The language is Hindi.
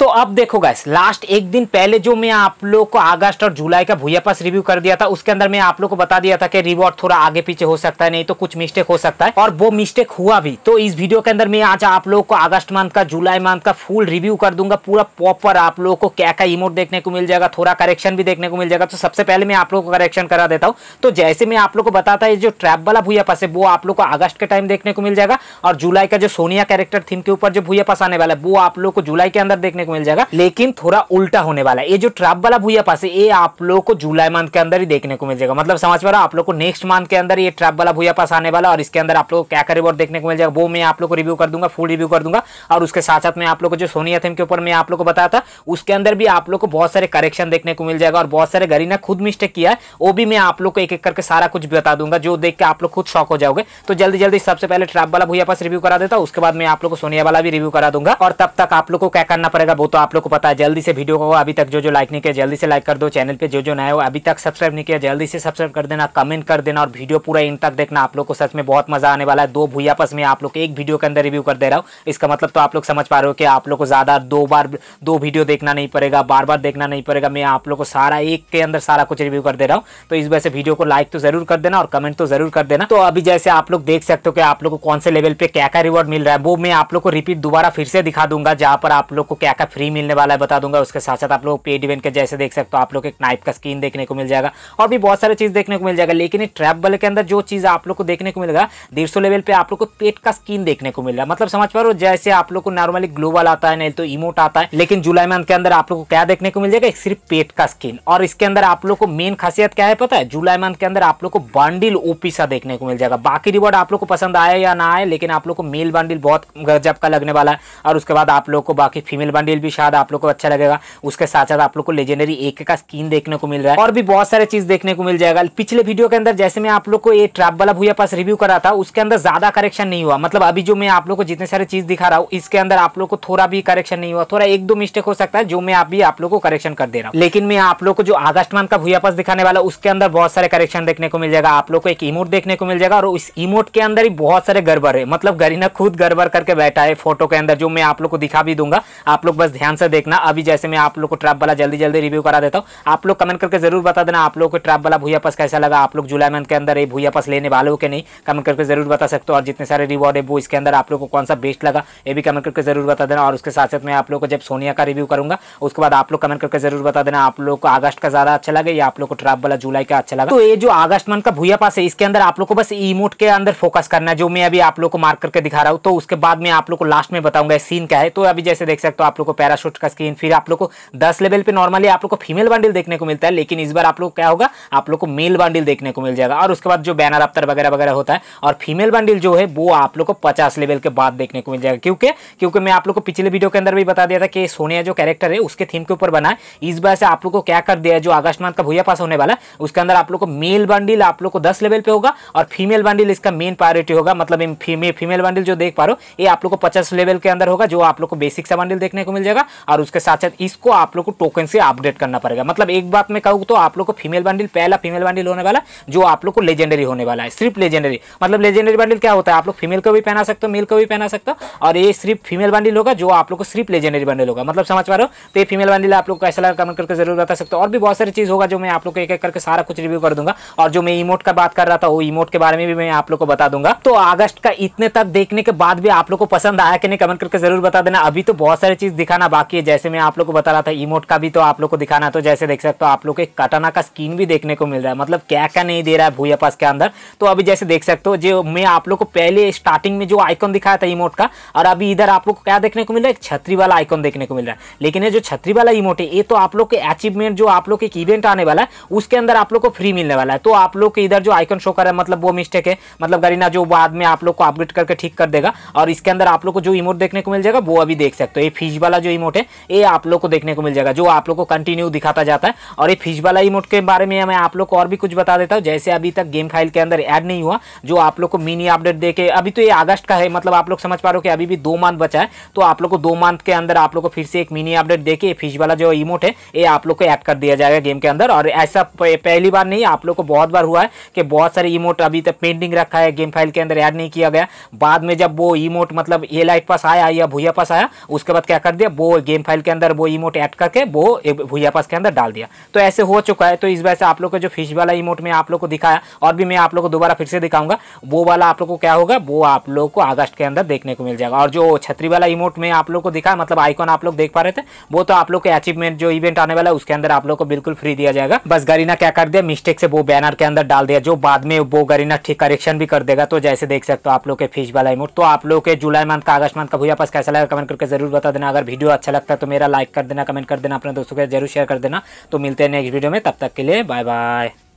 तो अब देखो गैस लास्ट एक दिन पहले जो मैं आप लोग को अगस्त और जुलाई का भूया पास रिव्यू कर दिया था उसके अंदर मैं आप लोग को बता दिया था कि रिवॉर्ड थोड़ा आगे पीछे हो सकता है नहीं तो कुछ मिस्टेक हो सकता है और वो मिस्टेक हुआ भी तो इस वीडियो के अंदर मैं आज आप लोग को अगस्त मंथ का जुलाई मंथ का फुल रिव्यू कर दूंगा पूरा प्रॉपर आप लोग को क्या क्या इमोट देखने को मिल जाएगा थोड़ा करेक्शन भी देखने को मिल जाएगा तो सबसे पहले मैं आप लोग को करेक्शन करा देता हूँ तो जैसे मैं आप लोग को बताता है जो ट्रैप वाला भूया पास है वो आप लोग को अगस्त के टाइम देखने को मिल जाएगा और जुलाई का जो सोनिया कैरेक्टर थीम के ऊपर जो भूया पास आने वाला है वो आप लोग को जुलाई के अंदर देखने को को मिल जाएगा लेकिन थोड़ा उल्टा होने वाला है ये जो ट्रैप वाला भूया पास है ये आप लोग को जुलाई मंथ के अंदर ही देखने को मिल जाएगा मतलब समझ पा रहा आप लोग को नेक्स्ट मंथ के अंदर ये ट्रैप वाला भूया पास आने वाला और इसके अंदर आप लोग क्या का रिवॉर्ड देखने को मिल जाएगा वो मैं आप लोग को रिव्यू कर दूंगा फुल रिव्यू कर दूंगा और उसके साथ साथ में आप लोग को जो सोनी एथम के ऊपर मैं आप लोग को बताया था उसके अंदर भी आप लोग को बहुत सारे करेक्शन देखने को मिल जाएगा और बहुत सारे गरी खुद मिस्टेक किया है वो भी मैं आप लोग को एक एक करके सारा कुछ बता दूंगा जो देख के आप लोग खुद शौक हो जाओगे तो जल्दी जल्दी सबसे पहले ट्रैप वाला भूया पास रिव्यू करा देता उसके बाद मैं आप लोग को सोनिया वाला भी रिव्यू करा दूंगा और तब तक आप लोग को क्या करना पड़ेगा वो तो आप लोग को पता है जल्दी से वीडियो को अभी तक जो जो लाइक नहीं किया जल्दी से लाइक कर दो चैनल पे जो जो नया हो अभी तक सब्सक्राइब नहीं किया जल्दी से सब्सक्राइब कर देना कमेंट कर देना और वीडियो पूरा इन तक देखना आप लोग को सच में बहुत मजा आने वाला है दो भूया पस में आप लोग एक वीडियो के अंदर रिव्यू कर दे रहा हूँ इसका मतलब तो आप लोग समझ पा रहे हो कि आप लोग को ज़्यादा दो बार दो वीडियो देखना नहीं पड़ेगा बार बार देखना नहीं पड़ेगा मैं आप लोग को सारा एक के अंदर सारा कुछ रिव्यू कर दे रहा हूँ तो इस वजह से वीडियो को लाइक तो जरूर कर देना और कमेंट तो जरूर कर देना तो अभी जैसे आप लोग देख सकते हो कि आप लोग को कौन से लेवल पे क्या क्या रिवॉर्ड मिल रहा है वो मैं आप लोग को रिपीट दोबारा फिर से दिखा दूंगा जहाँ पर आप लोग को क्या क्या फ्री मिलने वाला है बता दूंगा उसके साथ साथ आप लोग पेड इवेंट के जैसे देख सकते हो आप लोग एक नाइप का स्किन देखने को मिल जाएगा और भी बहुत सारे चीज़ देखने को मिल जाएगा लेकिन ट्रैप बल के अंदर जो चीज़ आप लोग को देखने को मिलेगा डेढ़ लेवल पे आप लोग को पेट का स्किन देखने को मिल रहा है मतलब समझ पा रहे हो जैसे आप लोग को नॉर्मली ग्लोबल आता है नहीं तो इमोट आता है लेकिन जुलाई मंथ के अंदर आप लोग को क्या देखने को मिल जाएगा सिर्फ पेट का स्किन और इसके अंदर आप लोग को मेन खासियत क्या है पता है जुलाई मंथ के अंदर आप लोग को बंडिल ओपी सा देखने को मिल जाएगा बाकी रिवॉर्ड आप लोग को पसंद आए या ना आए लेकिन आप लोग को मेल बंडिल बहुत गजब का लगने वाला है और उसके बाद आप लोग को बाकी फीमेल बंडिल स्किल भी शायद आप लोग को अच्छा लगेगा उसके साथ साथ आप लोग को लेजेंडरी एक का स्किन देखने को मिल रहा है और भी बहुत सारे चीज देखने को मिल जाएगा पिछले वीडियो के अंदर जैसे मैं आप लोग को ये ट्रैप वाला भूया पास रिव्यू करा था उसके अंदर ज्यादा करेक्शन नहीं हुआ मतलब अभी जो मैं आप लोग को जितने सारे चीज दिखा रहा हूँ इसके अंदर आप लोग को थोड़ा भी करेक्शन नहीं हुआ थोड़ा एक दो मिस्टेक हो सकता है जो मैं अभी आप लोग को करेक्शन कर दे रहा हूँ लेकिन मैं आप लोग को जो आगस्ट मंथ का भूया पास दिखाने वाला उसके अंदर बहुत सारे करेक्शन देखने को मिल जाएगा आप लोग को एक इमोट देखने को मिल जाएगा और इस इमोट के अंदर ही बहुत सारे गड़बड़ है मतलब गरीना खुद गड़बड़ करके बैठा है फोटो के अंदर जो मैं आप लोग को दिखा भी दूंगा आप लोग बस बस ध्यान से देखना अभी जैसे मैं आप लोग को ट्रैप वाला जल्दी जल्दी रिव्यू करा देता हूँ आप लोग कमेंट करके जरूर बता देना आप लोग को ट्रैप वाला भूया पास कैसा लगा आप लोग जुलाई मंथ के अंदर ये भूया पास लेने वाले हो कि नहीं कमेंट करके जरूर बता सकते हो और जितने सारे रिवॉर्ड है वो इसके अंदर आप लोग को कौन सा बेस्ट लगा ये भी कमेंट करके जरूर बता देना और उसके साथ साथ मैं आप लोग को जब सोनिया का रिव्यू करूंगा उसके बाद आप लोग कमेंट करके जरूर बता देना आप लोग को अगस्त का ज़्यादा अच्छा लगे या आप लोग को ट्रैप वाला जुलाई का अच्छा लगा तो ये जो अगस्त मंथ का भूया पास है इसके अंदर आप लोग को बस इमोट के अंदर फोकस करना है जो मैं अभी आप लोग को मार्क करके दिखा रहा हूँ तो उसके बाद मैं आप लोग को लास्ट में बताऊंगा सीन क्या है तो अभी जैसे देख सकते हो आप लोग को पैराशूट का स्किन फिर आप लोग को दस लेवल पे नॉर्मली आप लोग को फीमेल बंडल देखने को मिलता है लेकिन इस बार आप लोग क्या होगा आप लोग को मेल बंडल देखने को मिल जाएगा और उसके बाद जो बैनर अफ्तर वगैरह वगैरह होता है और फीमेल बंडल जो है वो आप लोग को पचास लेवल के बाद देखने को मिल जाएगा क्योंकि क्योंकि मैं आप लोग को पिछले वीडियो के अंदर भी बता दिया था कि सोनिया जो कैरेक्टर है उसके थीम के ऊपर बना है इस बार से आप लोग को क्या कर दिया जो अगस्त मंथ का भूया पास होने वाला है उसके अंदर आप लोग को मेल बंडल आप लोग को दस लेवल पे होगा और फीमेल बंडल इसका मेन प्रायोरिटी होगा मतलब फीमेल बंडल जो देख पा रहे हो ये आप लोग को पचास लेवल के अंदर होगा जो आप लोग को बेसिक सा बंडल देखने को मिल जाएगा और उसके साथ साथ इसको आप लोग को टोकन से अपडेट करना पड़ेगा मतलब एक बात मैं कहूँ तो आप लोग को फीमेल बंडल पहला फीमेल बंडल होने वाला जो आप लोग को लेजेंडरी होने वाला है सिर्फ लेजेंडरी मतलब लेजेंडरी बंडल क्या होता है आप लोग फीमेल को भी पहना सकते हो मेल को भी पहना सकते हो और ये सिर्फ फीमेल बंडल होगा जो आप लोग को सिर्फ लेजेंडरी बंडल होगा मतलब समझ पा रहे हो तो ये फीमेल बंडल आप लोग को कैसा लगा कमेंट करके जरूर बता सकते हो और भी बहुत सारी चीज़ होगा जो मैं आप लोग को एक एक करके सारा कुछ रिव्यू कर दूंगा और जो मैं इमोट का बात कर रहा था वो इमोट के बारे में भी मैं आप लोग को बता दूंगा तो अगस्त का इतने तक देखने के बाद भी आप लोग को पसंद आया कि नहीं कमेंट करके जरूर बता देना अभी तो बहुत सारी चीज़ दिखा दिखाना बाकी है जैसे मैं आप लोग को बता रहा था इमोट का भी तो आप लोग को दिखाना है तो जैसे देख सकते हो आप लोग को कटाना का स्किन भी देखने को मिल रहा है मतलब क्या क्या नहीं दे रहा है भूया पास के अंदर तो अभी जैसे देख सकते हो जो मैं आप लोग को पहले स्टार्टिंग में जो आइकॉन दिखाया था इमोट का और अभी इधर आप लोग को क्या देखने को मिल रहा है छतरी वाला आइकॉन देखने को मिल रहा है लेकिन ये जो छतरी वाला इमोट है ये तो आप लोग के अचीवमेंट जो आप लोग एक इवेंट आने वाला है उसके अंदर आप लोग को फ्री मिलने वाला है तो आप लोग के इधर जो आइकन शो कर रहा है मतलब वो मिस्टेक है मतलब गरीना जो बाद में आप लोग को अपडेट करके ठीक कर देगा और इसके अंदर आप लोग को जो इमोट देखने को मिल जाएगा वो अभी देख सकते हो ये फीस वाला वाला जो इमोट है ये आप लोग को देखने को मिल जाएगा जो आप लोग को कंटिन्यू दिखाता जाता है और ये फिज वाला इमोट के बारे में मैं आप लोग को और भी कुछ बता देता हूँ जैसे अभी तक गेम फाइल के अंदर ऐड नहीं हुआ जो आप लोग को मिनी अपडेट देके अभी तो ये अगस्त का है मतलब आप लोग समझ पा रहे हो कि अभी भी दो मंथ बचा है तो आप लोग को दो मंथ के अंदर आप लोग को फिर से एक मिनी अपडेट देके फिज वाला जो इमोट है ये आप लोग को ऐड कर दिया जाएगा गेम के अंदर और ऐसा पहली बार नहीं आप लोग को बहुत बार हुआ है कि बहुत सारे इमोट अभी तक पेंडिंग रखा है गेम फाइल के अंदर ऐड नहीं किया गया बाद में जब वो इमोट मतलब ये लाइट पास आया या भूया पास आया उसके बाद क्या कर दिया वो गेम फाइल के अंदर वो इमोट ऐड करके वो भूया पास के अंदर डाल दिया तो ऐसे हो चुका है तो इस वजह से आप लोग का जो फिश वाला इमोट में आप लोग को दिखाया और भी मैं आप लोग को दोबारा फिर से दिखाऊंगा वो वाला आप लोग को क्या होगा वो आप लोग को अगस्त के अंदर देखने को मिल जाएगा और जो छतरी वाला इमोट में आप लोग को दिखा मतलब आइकॉन आप लोग देख पा रहे थे वो तो आप लोग के अचीवमेंट जो इवेंट आने वाला है उसके अंदर आप लोग को बिल्कुल फ्री दिया जाएगा बस गरीना क्या कर दिया मिस्टेक से वो बैनर के अंदर डाल दिया जो बाद में वो गरीना ठीक करेक्शन भी कर देगा तो जैसे देख सकते हो आप लोग के फिश वाला इमोट तो आप लोग के जुलाई मंथ का अगस्त मंथ का भूया पास कैसा लगा कमेंट करके जरूर बता देना अगर वीडियो अच्छा लगता है तो मेरा लाइक कर देना कमेंट कर देना अपने दोस्तों के जरूर शेयर कर देना तो मिलते हैं नेक्स्ट वीडियो में तब तक के लिए बाय बाय